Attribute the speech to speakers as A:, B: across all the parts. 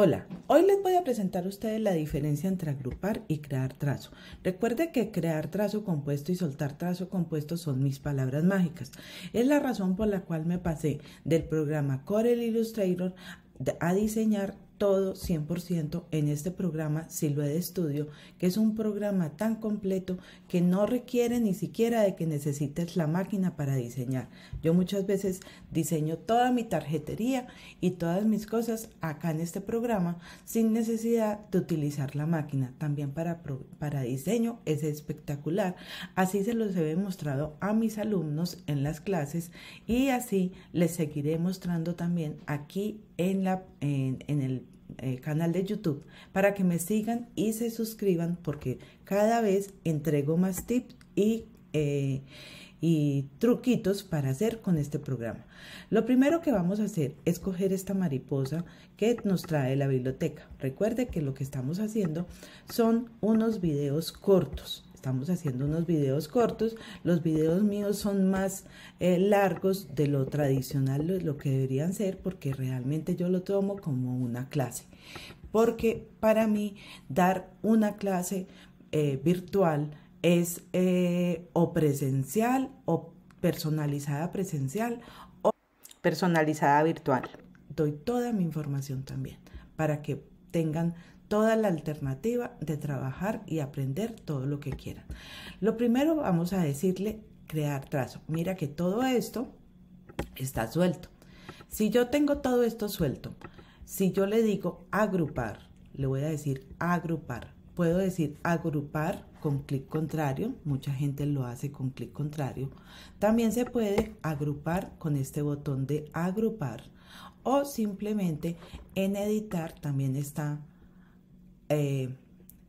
A: Hola, hoy les voy a presentar a ustedes la diferencia entre agrupar y crear trazo. Recuerde que crear trazo compuesto y soltar trazo compuesto son mis palabras mágicas. Es la razón por la cual me pasé del programa Corel Illustrator a diseñar todo 100% en este programa de Estudio, que es un programa tan completo que no requiere ni siquiera de que necesites la máquina para diseñar. Yo muchas veces diseño toda mi tarjetería y todas mis cosas acá en este programa sin necesidad de utilizar la máquina. También para, para diseño es espectacular. Así se los he mostrado a mis alumnos en las clases y así les seguiré mostrando también aquí en, la, en, el eh, canal de YouTube para que me sigan y se suscriban porque cada vez entrego más tips y, eh, y truquitos para hacer con este programa. Lo primero que vamos a hacer es coger esta mariposa que nos trae la biblioteca. Recuerde que lo que estamos haciendo son unos videos cortos Estamos haciendo unos videos cortos. Los videos míos son más eh, largos de lo tradicional, lo que deberían ser, porque realmente yo lo tomo como una clase. Porque para mí dar una clase eh, virtual es eh, o presencial o personalizada presencial o personalizada virtual. Doy toda mi información también para que tengan toda la alternativa de trabajar y aprender todo lo que quieran. Lo primero vamos a decirle crear trazo. Mira que todo esto está suelto. Si yo tengo todo esto suelto, si yo le digo agrupar, le voy a decir agrupar. Puedo decir agrupar con clic contrario, mucha gente lo hace con clic contrario. También se puede agrupar con este botón de agrupar o simplemente en editar también está eh,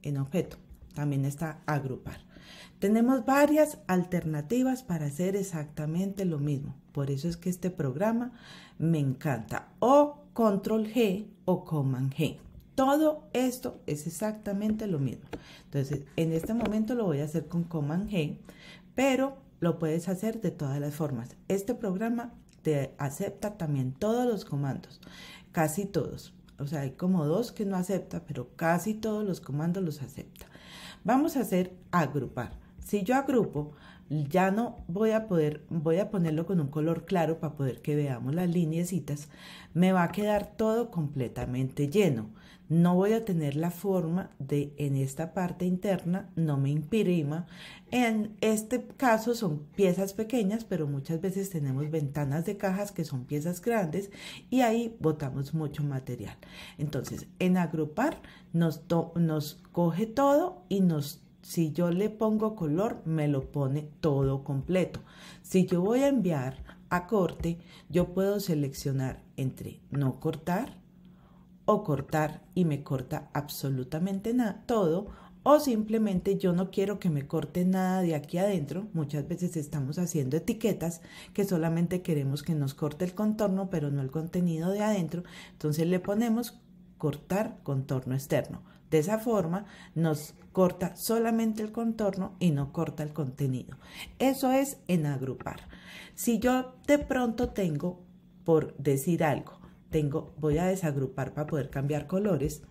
A: en objeto. También está agrupar. Tenemos varias alternativas para hacer exactamente lo mismo. Por eso es que este programa me encanta. O control G o command G. Todo esto es exactamente lo mismo. Entonces, en este momento lo voy a hacer con command G, pero lo puedes hacer de todas las formas. Este programa te acepta también todos los comandos, casi todos o sea, hay como dos que no acepta, pero casi todos los comandos los acepta. Vamos a hacer agrupar. Si yo agrupo ya no voy a poder, voy a ponerlo con un color claro para poder que veamos las lineecitas, me va a quedar todo completamente lleno. No voy a tener la forma de en esta parte interna, no me imprima. En este caso son piezas pequeñas, pero muchas veces tenemos ventanas de cajas que son piezas grandes y ahí botamos mucho material. Entonces, en agrupar nos, nos coge todo y nos si yo le pongo color, me lo pone todo completo. Si yo voy a enviar a corte, yo puedo seleccionar entre no cortar o cortar y me corta absolutamente nada, todo o simplemente yo no quiero que me corte nada de aquí adentro. Muchas veces estamos haciendo etiquetas que solamente queremos que nos corte el contorno, pero no el contenido de adentro. Entonces le ponemos cortar contorno externo. De esa forma nos corta solamente el contorno y no corta el contenido. Eso es en agrupar. Si yo de pronto tengo, por decir algo, tengo, voy a desagrupar para poder cambiar colores.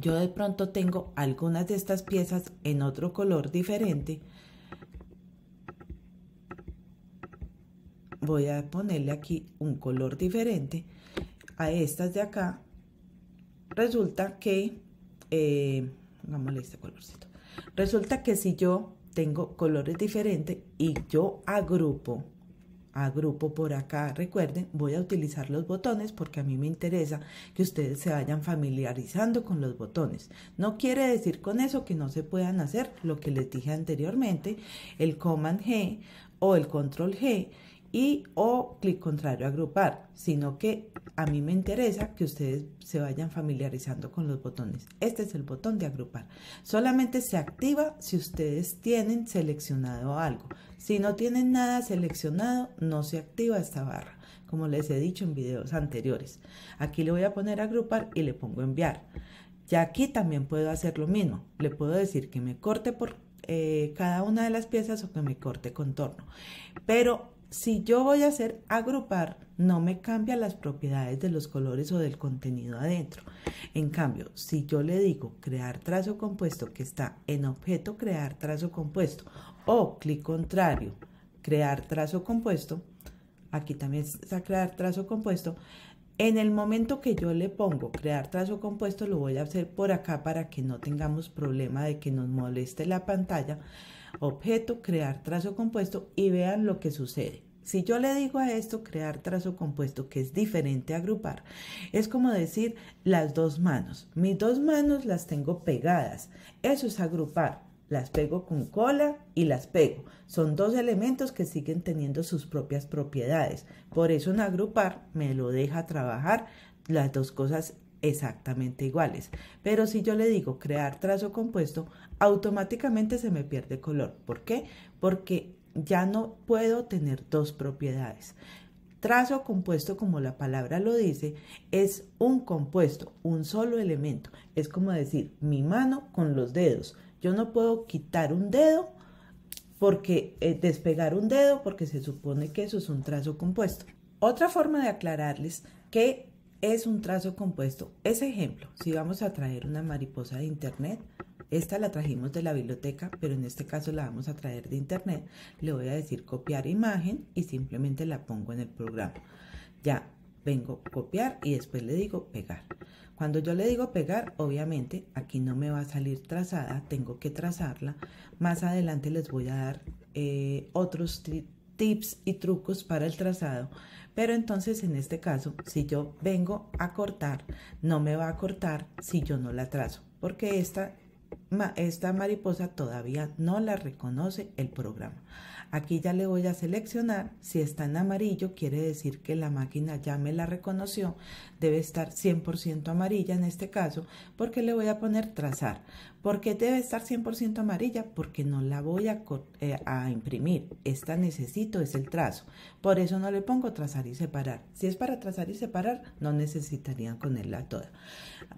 A: Yo de pronto tengo algunas de estas piezas en otro color diferente. Voy a ponerle aquí un color diferente a estas de acá. Resulta que eh, este colorcito. Resulta que si yo tengo colores diferentes y yo agrupo, agrupo por acá, recuerden, voy a utilizar los botones porque a mí me interesa que ustedes se vayan familiarizando con los botones. No quiere decir con eso que no se puedan hacer lo que les dije anteriormente, el Command G o el Control G y o clic contrario agrupar, sino que a mí me interesa que ustedes se vayan familiarizando con los botones. Este es el botón de agrupar. Solamente se activa si ustedes tienen seleccionado algo. Si no tienen nada seleccionado, no se activa esta barra, como les he dicho en videos anteriores. Aquí le voy a poner agrupar y le pongo enviar. Ya aquí también puedo hacer lo mismo. Le puedo decir que me corte por eh, cada una de las piezas o que me corte contorno. Pero si yo voy a hacer agrupar, no me cambia las propiedades de los colores o del contenido adentro. En cambio, si yo le digo crear trazo compuesto que está en objeto crear trazo compuesto o clic contrario crear trazo compuesto, aquí también está crear trazo compuesto, en el momento que yo le pongo crear trazo compuesto lo voy a hacer por acá para que no tengamos problema de que nos moleste la pantalla objeto, crear trazo compuesto y vean lo que sucede. Si yo le digo a esto crear trazo compuesto, que es diferente a agrupar, es como decir las dos manos. Mis dos manos las tengo pegadas. Eso es agrupar. Las pego con cola y las pego. Son dos elementos que siguen teniendo sus propias propiedades. Por eso en agrupar me lo deja trabajar las dos cosas exactamente iguales. Pero si yo le digo crear trazo compuesto, automáticamente se me pierde color. ¿Por qué? Porque ya no puedo tener dos propiedades. Trazo compuesto, como la palabra lo dice, es un compuesto, un solo elemento. Es como decir mi mano con los dedos. Yo no puedo quitar un dedo porque eh, despegar un dedo porque se supone que eso es un trazo compuesto. Otra forma de aclararles que es un trazo compuesto. Ese ejemplo, si vamos a traer una mariposa de internet, esta la trajimos de la biblioteca, pero en este caso la vamos a traer de internet. Le voy a decir copiar imagen y simplemente la pongo en el programa. Ya vengo copiar y después le digo pegar. Cuando yo le digo pegar, obviamente aquí no me va a salir trazada, tengo que trazarla. Más adelante les voy a dar eh, otros tips tips y trucos para el trazado. Pero entonces en este caso, si yo vengo a cortar, no me va a cortar si yo no la trazo, porque esta, esta mariposa todavía no la reconoce el programa. Aquí ya le voy a seleccionar, si está en amarillo quiere decir que la máquina ya me la reconoció, debe estar 100% amarilla en este caso porque le voy a poner trazar. ¿Por qué debe estar 100% amarilla? Porque no la voy eh, a, imprimir. Esta necesito, es el trazo. Por eso no le pongo trazar y separar. Si es para trazar y separar, no necesitarían ponerla toda.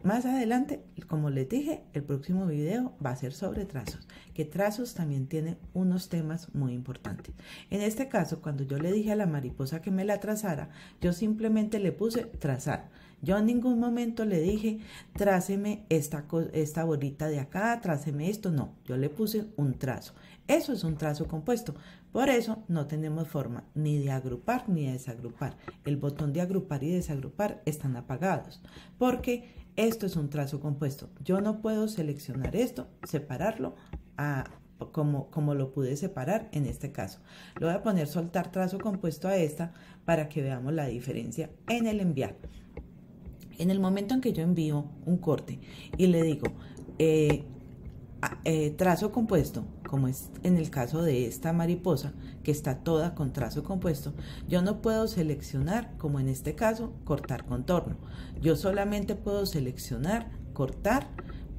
A: Más adelante, como les dije, el próximo video va a ser sobre trazos. Que trazos también tiene unos temas muy importantes. En este caso, cuando yo le dije a la mariposa que me la trazara, yo simplemente le puse trazar yo en ningún momento le dije, tráceme esta, bolita de acá, tráceme esto. No, yo le puse un trazo. Eso es un trazo compuesto. Por eso no tenemos forma ni de agrupar ni de desagrupar. El botón de agrupar y desagrupar están apagados porque esto es un trazo compuesto. Yo no puedo seleccionar esto, separarlo como, como lo pude separar en este caso. Le voy a poner soltar trazo compuesto a esta para que veamos la diferencia en el enviar. En el momento en que yo envío un corte y le digo eh, eh, trazo compuesto, como es en el caso de esta mariposa que está toda con trazo compuesto, yo no puedo seleccionar, como en este caso, cortar contorno. Yo solamente puedo seleccionar, cortar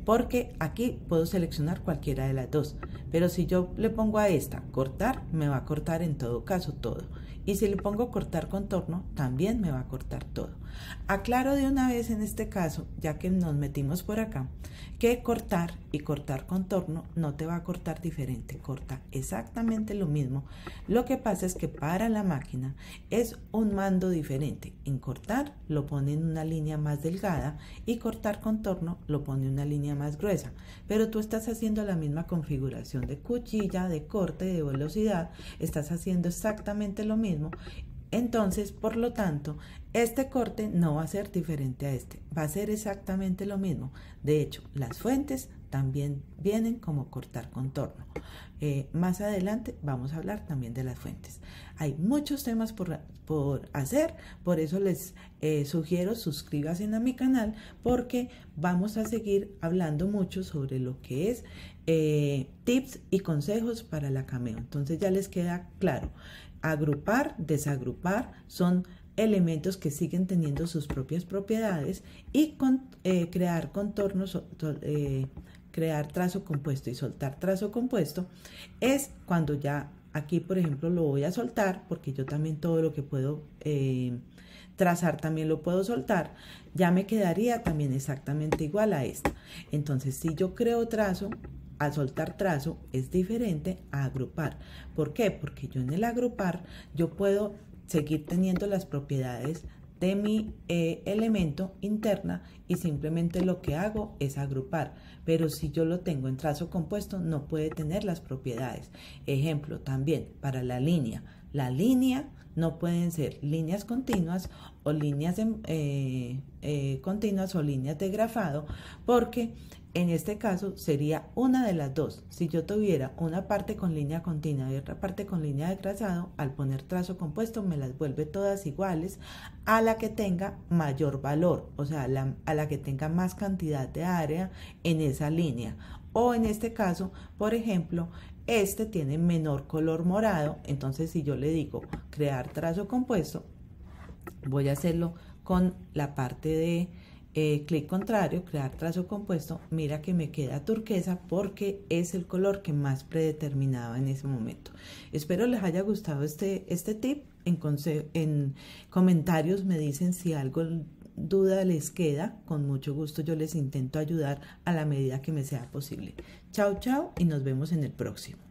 A: porque aquí puedo seleccionar cualquiera de las dos pero si yo le pongo a esta cortar me va a cortar en todo caso todo y si le pongo cortar contorno también me va a cortar todo aclaro de una vez en este caso ya que nos metimos por acá que cortar y cortar contorno no te va a cortar diferente corta exactamente lo mismo lo que pasa es que para la máquina es un mando diferente en cortar lo pone en una línea más delgada y cortar contorno lo pone en una línea más gruesa, pero tú estás haciendo la misma configuración de cuchilla, de corte, de velocidad, estás haciendo exactamente lo mismo. Entonces, por lo tanto, este corte no va a ser diferente a este, va a ser exactamente lo mismo. De hecho, las fuentes también vienen como cortar contorno. Eh, más adelante vamos a hablar también de las fuentes. Hay muchos temas por, hacer, por eso les eh, sugiero suscríbanse a mi canal porque vamos a seguir hablando mucho sobre lo que es eh, tips y consejos para la cameo. Entonces ya les queda claro, agrupar, desagrupar son elementos que siguen teniendo sus propias propiedades y con, eh, crear contornos, eh, crear trazo compuesto y soltar trazo compuesto, es cuando ya aquí, por ejemplo, lo voy a soltar porque yo también todo lo que puedo eh, trazar también lo puedo soltar, ya me quedaría también exactamente igual a esto Entonces, si yo creo trazo, al soltar trazo es diferente a agrupar. ¿Por qué? Porque yo en el agrupar yo puedo seguir teniendo las propiedades de mi eh, elemento interna y simplemente lo que hago es agrupar. Pero si yo lo tengo en trazo compuesto, no puede tener las propiedades. Ejemplo, también para la línea la línea no pueden ser líneas continuas o líneas de, eh, eh, continuas o líneas de grafado porque en este caso sería una de las dos. Si yo tuviera una parte con línea continua y otra parte con línea de trazado al poner trazo compuesto me las vuelve todas iguales a la que tenga mayor valor, o sea, a la que tenga más cantidad de área en esa línea. O en este caso, por ejemplo, este tiene menor color morado, entonces si yo le digo crear trazo compuesto, voy a hacerlo con la parte de eh, clic contrario, crear trazo compuesto, mira que me queda turquesa porque es el color que más predeterminaba en ese momento. Espero les haya gustado este, este tip. En, en comentarios me dicen si algo duda les queda, con mucho gusto yo les intento ayudar a la medida que me sea posible. Chao, chao y nos vemos en el próximo.